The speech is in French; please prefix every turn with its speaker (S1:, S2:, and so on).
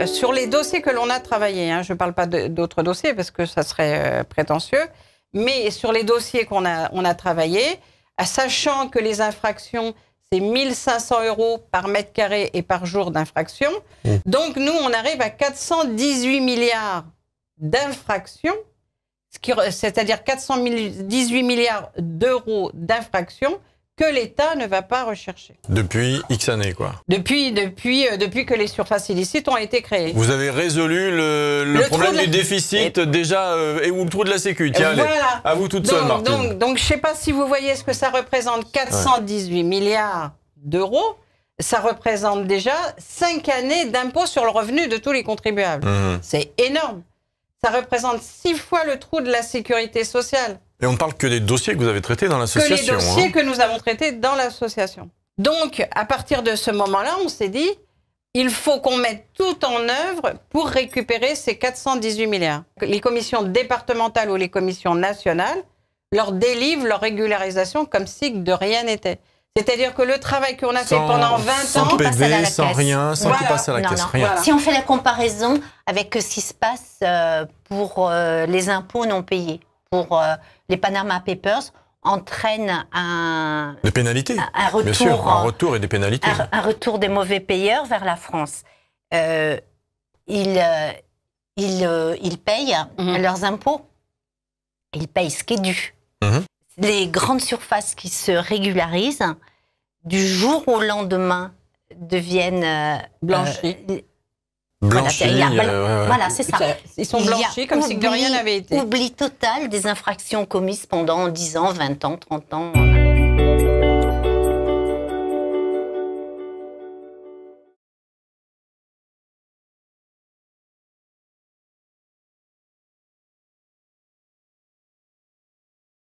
S1: Euh, sur les dossiers que l'on a travaillés, hein, je ne parle pas d'autres dossiers parce que ça serait euh, prétentieux, mais sur les dossiers qu'on a, on a travaillés, sachant que les infractions, c'est 1500 euros par mètre carré et par jour d'infraction, mmh. donc nous, on arrive à 418 milliards d'infractions, c'est-à-dire 418 milliards d'euros d'infractions que l'État ne va pas rechercher.
S2: Depuis X années, quoi.
S1: Depuis, depuis, euh, depuis que les surfaces illicites ont été créées. Vous
S2: avez résolu le,
S1: problème du déficit déjà, euh, et ou le trou de la sécu. Tiens, allez, à vous toute seule, Martine. Donc, je ne sais pas si vous voyez ce que ça représente, 418 milliards d'euros ça représente déjà 5 années d'impôts sur le revenu de tous les contribuables. Mmh. C'est énorme ça représente six fois le trou de la sécurité sociale.
S2: Et on ne parle que des dossiers que vous avez traités dans l'association. Que les dossiers hein.
S1: que nous avons traités dans l'association. Donc, à partir de ce moment-là, on s'est dit, il faut qu'on mette tout en œuvre pour récupérer ces 418 milliards. Les commissions départementales ou les commissions nationales leur délivrent leur régularisation comme si de rien n'était. C'est-à-dire que le travail qu'on a fait pendant 20 ans, sans PV, sans rien, sans passer à la caisse, Rien. Si
S2: on fait la comparaison avec euh, ce qui se passe euh, pour euh, les impôts non payés, pour les Panama Papers, entraîne un des pénalités, un, retour, Bien sûr, un retour et des pénalités, un, retour des mauvais payeurs vers la France. ils ils, ils payent mhm. leurs impôts, ils payent ce qui est dû. Mhm les grandes surfaces qui se régularisent, du jour au lendemain, deviennent euh, euh, Blanchies. blanchies. Euh, voilà, c'est ça. Ils sont blanchis comme si de rien n'avait été. Oubli total des infractions commises pendant 10 ans, 20 ans, 30 ans.